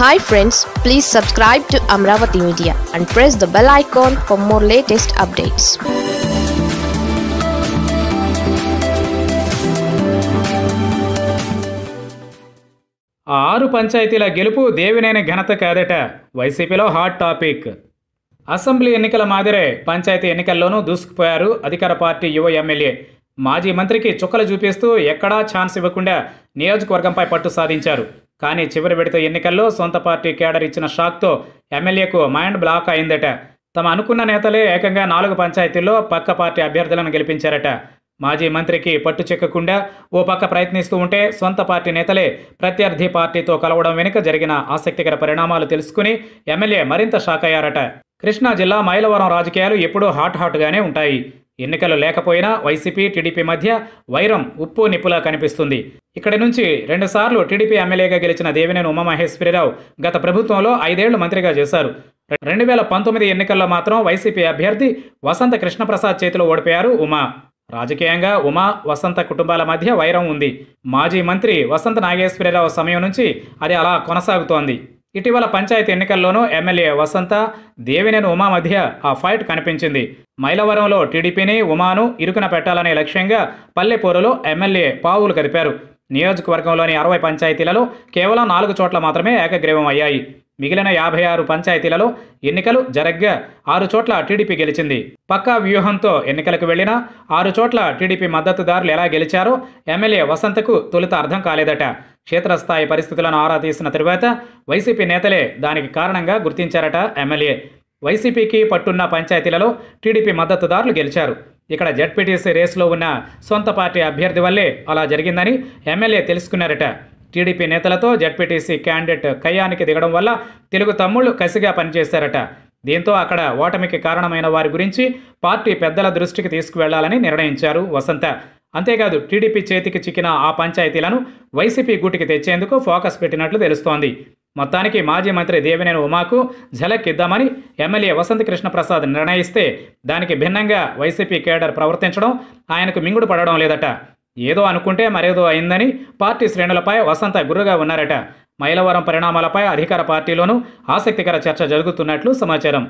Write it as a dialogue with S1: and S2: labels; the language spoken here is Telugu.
S1: hi friends please subscribe to Amaravati media and press the bell icon for more latest updates ఆరు పంచాయతీల గెలుపు దేవినేని ఘనత కాదట వైసీపీలో హాట్ టాపిక్ అసెంబ్లీ ఎన్నికల మాదిరే పంచాయతీ ఎన్నికల్లోనూ దూసుకుపోయారు అధికార పార్టీ యువ ఎమ్మెల్యే మాజీ మంత్రికి చుక్కలు చూపిస్తూ ఎక్కడా ఛాన్స్ ఇవ్వకుండా నియోజకవర్గంపై పట్టు సాధించారు కానీ చివరి విడత ఎన్నికల్లో సొంత పార్టీ కేడర్ ఇచ్చిన షాక్తో ఎమ్మెల్యేకు మైండ్ బ్లాక్ అయిందట తమ అనుకున్న నేతలే ఏకంగా నాలుగు పంచాయతీల్లో పక్క పార్టీ అభ్యర్థులను గెలిపించారట మాజీ మంత్రికి పట్టు చెక్కకుండా ఓ పక్క ప్రయత్నిస్తూ ఉంటే సొంత పార్టీ నేతలే ప్రత్యర్థి పార్టీతో కలవడం వెనుక జరిగిన ఆసక్తికర పరిణామాలు తెలుసుకుని ఎమ్మెల్యే మరింత షాక్ అయ్యారట కృష్ణా జిల్లా మైలవరం రాజకీయాలు ఎప్పుడూ హాట్ హాట్గానే ఉంటాయి ఎన్నికలు లేకపోయినా వైసీపీ టీడీపీ మధ్య వైరం ఉప్పు నిప్పులా కనిపిస్తుంది ఇక్కడి నుంచి రెండుసార్లు టీడీపీ ఎమ్మెల్యేగా గెలిచిన దేవినేని ఉమామహేశ్వరిరావు గత ప్రభుత్వంలో ఐదేళ్లు మంత్రిగా చేశారు రెండు వేల పంతొమ్మిది ఎన్నికల్లో మాత్రం వైసీపీ అభ్యర్థి వసంత కృష్ణప్రసాద్ చేతిలో ఓడిపోయారు ఉమా రాజకీయంగా ఉమా వసంత కుటుంబాల మధ్య వైరం ఉంది మాజీ మంత్రి వసంత నాగేశ్వరరావు సమయం నుంచి అది అలా కొనసాగుతోంది ఇటీవల పంచాయతీ ఎన్నికల్లోనూ ఎమ్మెల్యే వసంత దేవినేని ఉమా మధ్య ఆ ఫైట్ కనిపించింది మైలవరంలో టీడీపీని ఉమాను ఇరుకున పెట్టాలనే లక్ష్యంగా పల్లెపూరులో ఎమ్మెల్యే పావులు కదిపారు నియోజకవర్గంలోని అరవై పంచాయతీలలో కేవలం నాలుగు చోట్ల మాత్రమే ఏకగ్రీవం అయ్యాయి మిగిలిన యాభై ఆరు పంచాయతీలలో ఎన్నికలు జరగ్గా ఆరు చోట్ల టీడీపీ గెలిచింది పక్కా వ్యూహంతో ఎన్నికలకు వెళ్లిన ఆరు చోట్ల టీడీపీ మద్దతుదారులు ఎలా గెలిచారో ఎమ్మెల్యే వసంతకు తొలుత అర్థం కాలేదట క్షేత్రస్థాయి పరిస్థితులను ఆరా తీసిన తరువాత వైసీపీ నేతలే దానికి కారణంగా గుర్తించారట ఎమ్మెల్యే వైసీపీకి పట్టున్న పంచాయతీలలో టీడీపీ మద్దతుదారులు గెలిచారు ఇక్కడ జడ్పీటీసీ రేసులో ఉన్న సొంత పార్టీ అభ్యర్థి వల్లే అలా జరిగిందని ఎమ్మెల్యే తెలుసుకున్నారట టీడీపీ నేతలతో జడ్పీటీసీ క్యాండిడేట్ కయ్యానికి దిగడం వల్ల తెలుగు తమ్ముళ్ళు కసిగా పనిచేశారట దీంతో అక్కడ ఓటమికి కారణమైన వారి గురించి పార్టీ పెద్దల దృష్టికి తీసుకువెళ్లాలని నిర్ణయించారు వసంత అంతేకాదు టీడీపీ చేతికి చిక్కిన ఆ పంచాయతీలను వైసీపీ గూటికి తెచ్చేందుకు ఫోకస్ పెట్టినట్లు తెలుస్తోంది మొత్తానికి మాజీ మంత్రి దేవినేని ఉమాకు ఝలక్ ఇద్దామని ఎమ్మెల్యే వసంత కృష్ణప్రసాద్ నిర్ణయిస్తే దానికి భిన్నంగా వైసీపీ కేడర్ ప్రవర్తించడం ఆయనకు మింగుడు పడడం లేదట ఏదో అనుకుంటే మరేదో అయిందని పార్టీ శ్రేణులపై వసంత గురుగా ఉన్నారట మైలవరం పరిణామాలపై అధికార పార్టీలోనూ ఆసక్తికర చర్చ జరుగుతున్నట్లు సమాచారం